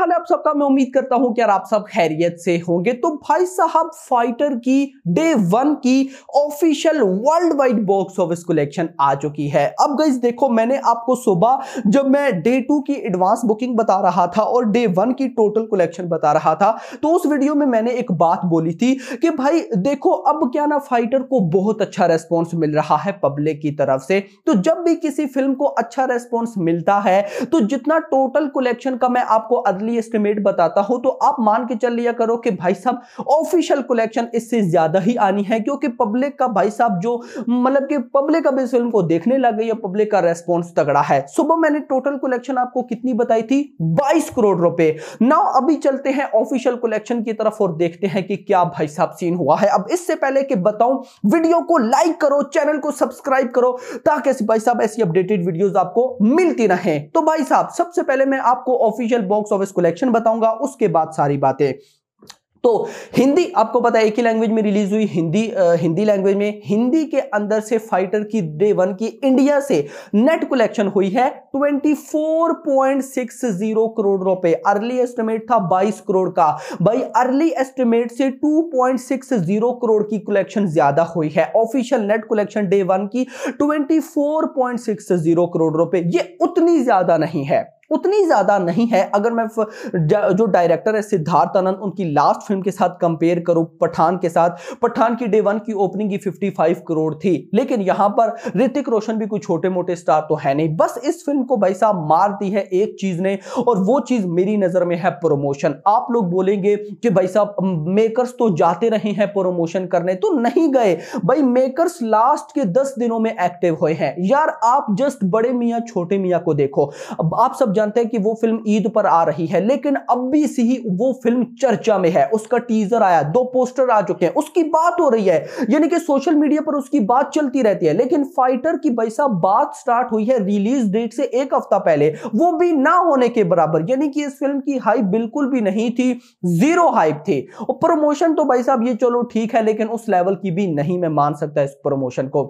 हाल है आप सबका मैं उम्मीद करता हूं कि यार आप सब खैरियत से होंगे तो भाई साहब फाइटर की डे वन की official worldwide box office collection आ चुकी है अब गई देखो मैंने आपको सुबह जब मैं डे टू की एडवांस बुकिंग बता रहा था और डे वन की टोटल कलेक्शन बता रहा था तो उस वीडियो में मैंने एक बात बोली थी कि भाई देखो अब क्या ना फाइटर को बहुत अच्छा रेस्पॉन्स मिल रहा है पब्लिक की तरफ से तो जब भी किसी फिल्म को अच्छा रेस्पॉन्स मिलता है तो जितना टोटल कलेक्शन का मैं आपको अदली मंथली एस्टिमेट बताता हूं तो आप मान के चल लिया करो कि भाई साहब ऑफिशियल कलेक्शन इससे ज्यादा ही आनी है क्योंकि पब्लिक का भाई साहब जो मतलब कि पब्लिक अब इस फिल्म को देखने लग गई है पब्लिक का रेस्पॉन्स तगड़ा है सुबह मैंने टोटल कलेक्शन आपको कितनी बताई थी बाईस करोड़ रुपए नाउ अभी चलते हैं ऑफिशियल कलेक्शन की तरफ और देखते हैं कि क्या भाई साहब सीन हुआ है अब इससे पहले कि बताऊं वीडियो को लाइक करो चैनल को सब्सक्राइब करो ताकि भाई साहब ऐसी अपडेटेड वीडियोस आपको मिलती रहे तो भाई साहब सबसे पहले मैं आपको ऑफिशियल बॉक्स ऑफिस कलेक्शन बताऊंगा उसके बाद सारी बातें तो हिंदी आपको पता है एक ही लैंग्वेज में रिलीज हुई हिंदी आ, हिंदी लैंग्वेज में हिंदी के अंदर से फाइटर की डे वन की इंडिया से नेट कलेक्शन हुई है 24.60 करोड़ रुपए अर्ली एस्टिमेट था 22 करोड़ का भाई अर्ली एस्टिमेट से 2.60 करोड़ की कलेक्शन ज्यादा हुई है official net collection day one की 24.60 करोड़ रुपए ये उतनी ज्यादा नहीं है उतनी ज़्यादा नहीं है अगर मैं जो डायरेक्टर है सिद्धार्थ आनंद उनकी लास्ट फिल्म के साथ कंपेयर करूं पठान के साथ पठान की डे वन की ओपनिंग की 55 करोड़ थी लेकिन यहां पर ऋतिक रोशन भी कोई छोटे मोटे स्टार तो है नहीं बस इस फिल्म को भाई साहब मार दी है एक चीज़ ने और वो चीज़ मेरी नज़र में है प्रोमोशन आप लोग बोलेंगे कि भाई साहब मेकर्स तो जाते रहे हैं प्रोमोशन करने तो नहीं गए भाई मेकर्स लास्ट के दस दिनों में एक्टिव हुए हैं यार आप जस्ट बड़े मियाँ छोटे मियाँ को देखो अब आप सब जानते हैं कि वो फिल्म ईद पर आ रही है लेकिन अब भी ही वो फिल्म चर्चा में है उसका टीजर आया दो पोस्टर आ चुके हैं उसकी बात हो रही है यानी कि सोशल मीडिया पर उसकी बात चलती रहती है लेकिन फाइटर की वैसा बात स्टार्ट हुई है रिलीज डेट से एक हफ्ता पहले वो भी ना होने के बराबर यानी कि इस फिल्म की हाइप बिल्कुल भी नहीं थी जीरो हाइप थी और प्रमोशन तो भाई साहब ये चलो ठीक है लेकिन उस लेवल की भी नहीं मैं मान सकता इस प्रमोशन को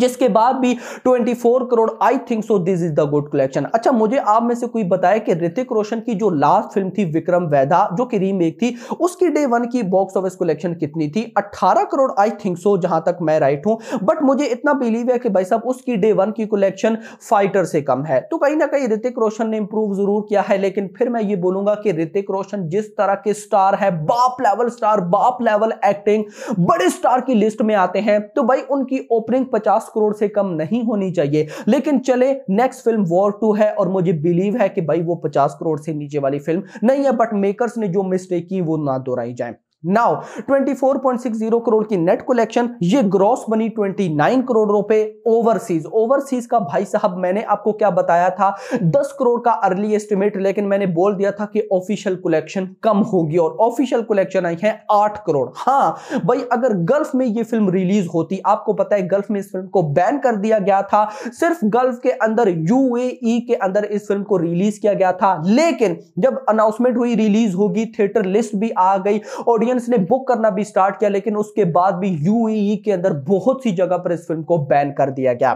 जिसके बाद भी 24 crore I think so this is the good collection अच्छा मुझे आप में से कोई बताया कि ऋतिक रोशन की जो लास्ट फिल्म थी विक्रम वैदा जो कि रीमेक थी उसकी डे वन की बॉक्स ऑफिस कलेक्शन कितनी थी 18 करोड़ आई थिंक सो जहां तक मैं राइट हूं बट मुझे इतना बिलीव है कि भाई साहब उसकी डे वन की कलेक्शन फाइटर से कम है तो कहीं ना कहीं ऋतिक रोशन ने इंप्रूव जरूर किया है लेकिन फिर मैं ये बोलूंगा कि ऋतिक रोशन जिस तरह के स्टार है बाप लेवल स्टार बाप लेवल एक्टिंग बड़े स्टार की लिस्ट में आते हैं तो भाई उनकी ओपनिंग पचास 50 करोड़ से कम नहीं होनी चाहिए लेकिन चले नेक्स्ट फिल्म वॉर टू है और मुझे बिलीव है कि भाई वो पचास करोड़ से नीचे वाली फिल्म नहीं है बट मेकर्स ने जो मिस्टेक की वो ना दोहराई जाए नाउ 24.60 करोड़ की नेट कलेक्शन ये ग्रॉस बनी 29 करोड़ रुपए ओवरसीज ओवरसीज का भाई साहब मैंने आपको क्या बताया था 10 करोड़ का अर्ली एस्टिमेट लेकिन मैंने बोल दिया था कि ऑफिशियल कलेक्शन कम होगी और ऑफिशियल कलेक्शन आई है 8 करोड़ हाँ भाई अगर गल्फ में ये फिल्म रिलीज होती आपको पता है गल्फ में इस फिल्म को बैन कर दिया गया था सिर्फ गल्फ के अंदर यू e के अंदर इस फिल्म को रिलीज किया गया था लेकिन जब अनाउंसमेंट हुई रिलीज होगी थिएटर लिस्ट भी आ गई ऑडियंस ऑडियंस ने बुक करना भी स्टार्ट किया लेकिन उसके बाद भी यूएई e e के अंदर बहुत सी जगह पर इस फिल्म को बैन कर दिया गया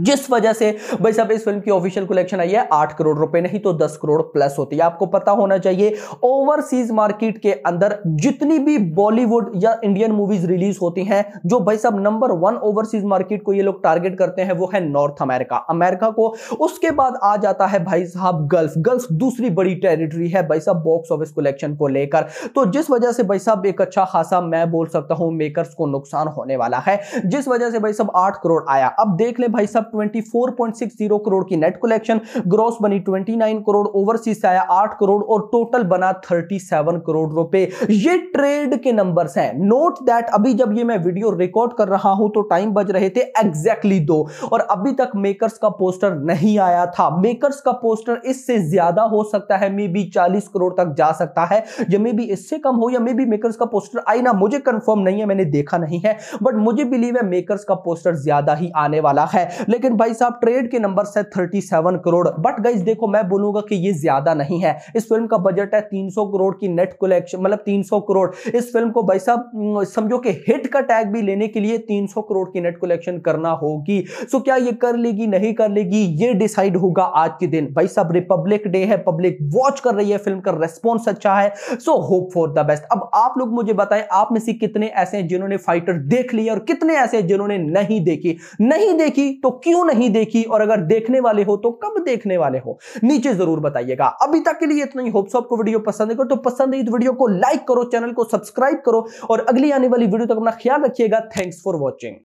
जिस वजह से भाई साहब इस फिल्म की ऑफिशियल कलेक्शन आई है आठ करोड़ रुपए नहीं तो दस करोड़ प्लस होती है आपको पता होना चाहिए ओवरसीज मार्केट के अंदर जितनी भी बॉलीवुड या इंडियन मूवीज रिलीज होती हैं जो भाई साहब नंबर वन ओवरसीज मार्केट को ये लोग टारगेट करते हैं वो है नॉर्थ अमेरिका अमेरिका को उसके बाद आ जाता है भाई साहब गल्फ गल्फ दूसरी बड़ी टेरिटरी है भाई साहब बॉक्स ऑफिस कलेक्शन को लेकर तो जिस वजह से भाई साहब एक अच्छा खासा मैं बोल सकता हूं मेकर्स को नुकसान होने वाला है जिस वजह से भाई साहब आठ करोड़ आया अब देख ले भाई साहब मतलब 24.60 करोड़ की नेट कलेक्शन ग्रॉस बनी 29 करोड़ ओवरसीज से आया 8 करोड़ और टोटल बना 37 करोड़ रुपए ये ट्रेड के नंबर्स हैं नोट दैट अभी जब ये मैं वीडियो रिकॉर्ड कर रहा हूं तो टाइम बज रहे थे एग्जैक्टली दो और अभी तक मेकर्स का पोस्टर नहीं आया था मेकर्स का पोस्टर इससे ज्यादा हो सकता है मे बी चालीस करोड़ तक जा सकता है या मे बी इससे कम हो या मे बी मेकर्स का पोस्टर आई ना मुझे कंफर्म नहीं है मैंने देखा नहीं है बट मुझे बिलीव है मेकर्स का पोस्टर ज्यादा ही आने वाला है लेकिन भाई साहब ट्रेड के नंबर से thirty seven crore but guys देखो मैं बोलूंगा कि ये ज्यादा नहीं है इस फिल्म का बजट है तीन सौ करोड़ की नेट कलेक्शन मतलब तीन सौ करोड़ इस फिल्म को भाई साहब समझो कि हिट का टैग भी लेने के लिए तीन सौ करोड़ की नेट कलेक्शन करना होगी सो क्या ये कर लेगी नहीं कर लेगी ये डिसाइड होगा आज के दिन भाई साहब रिपब्लिक डे है पब्लिक वॉच कर रही है फिल्म का रेस्पॉन्स अच्छा है so hope for the best अब आप लोग मुझे बताएं आप में से कितने ऐसे हैं जिन्होंने फाइटर देख लिया और कितने ऐसे हैं जिन्होंने नहीं देखी नहीं देखी तो क्यों नहीं देखी और अगर देखने वाले हो तो कब देखने वाले हो नीचे जरूर बताइएगा अभी तक के लिए इतना ही होप्स आपको वीडियो पसंद है तो पसंद है वीडियो को लाइक करो चैनल को सब्सक्राइब करो और अगली आने वाली वीडियो तक अपना ख्याल रखिएगा थैंक्स फॉर वॉचिंग